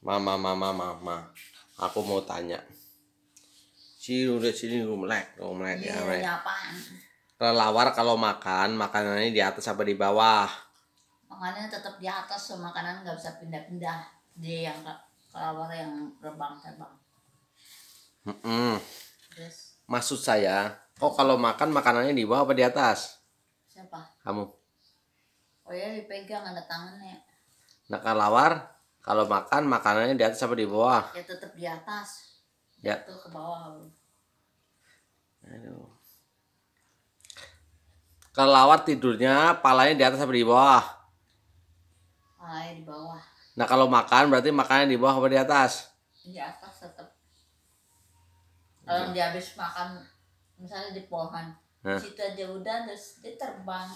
Mama, mama, mama. Aku mau tanya. Si udah sini rumlek, rumlek ya. Rumlek. Iya, Relawar iya, kalau makan, makanannya di atas apa di bawah? Makanannya tetap di atas, so makanan nggak bisa pindah-pindah. Dia yang kelawar yang terbang-terbang. Mm -mm. Yes. Maksud saya, kok kalau makan makanannya di bawah apa di atas? Siapa? Kamu. Oh ya dipegang ada tangannya. Nah kalawar? Kalau makan makanannya di atas apa di bawah? Ya tetap di atas. Ya. tuh gitu, ke bawah. Aduh. lewat tidurnya palanya di atas apa di bawah? Palanya di bawah. Nah kalau makan berarti makannya di bawah apa di atas? Di atas tetap. Kalau dia habis makan misalnya di pohon, nah. situ aja udah terus dia terbang.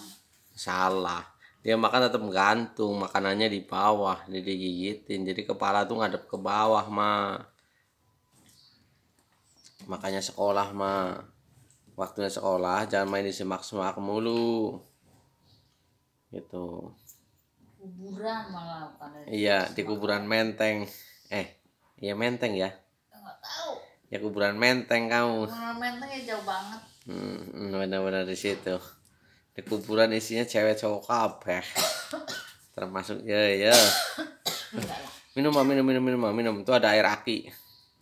Salah dia ya, makan tetap gantung makanannya di bawah jadi gigitin jadi kepala tuh ngadep ke bawah ma makanya sekolah ma waktunya sekolah jangan main di semak-semak mulu gitu kuburan malah iya di kuburan menteng eh iya menteng ya ya kuburan menteng kamu kuburan menteng ya jauh banget hmm benar-benar di situ di kuburan isinya cewek cowok kabeh termasuk ya ya minum minum minum minum minum itu ada air aki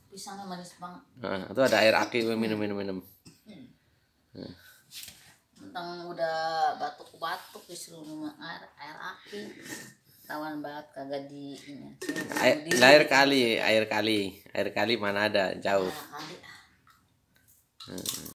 pisangnya manis banget nah, itu ada air aki minum minum minum hmm. tentang udah batuk batuk disuruh minum air air aki tawan banget kagak di ini air, di, air kali air kali air kali mana ada jauh air kali. Hmm.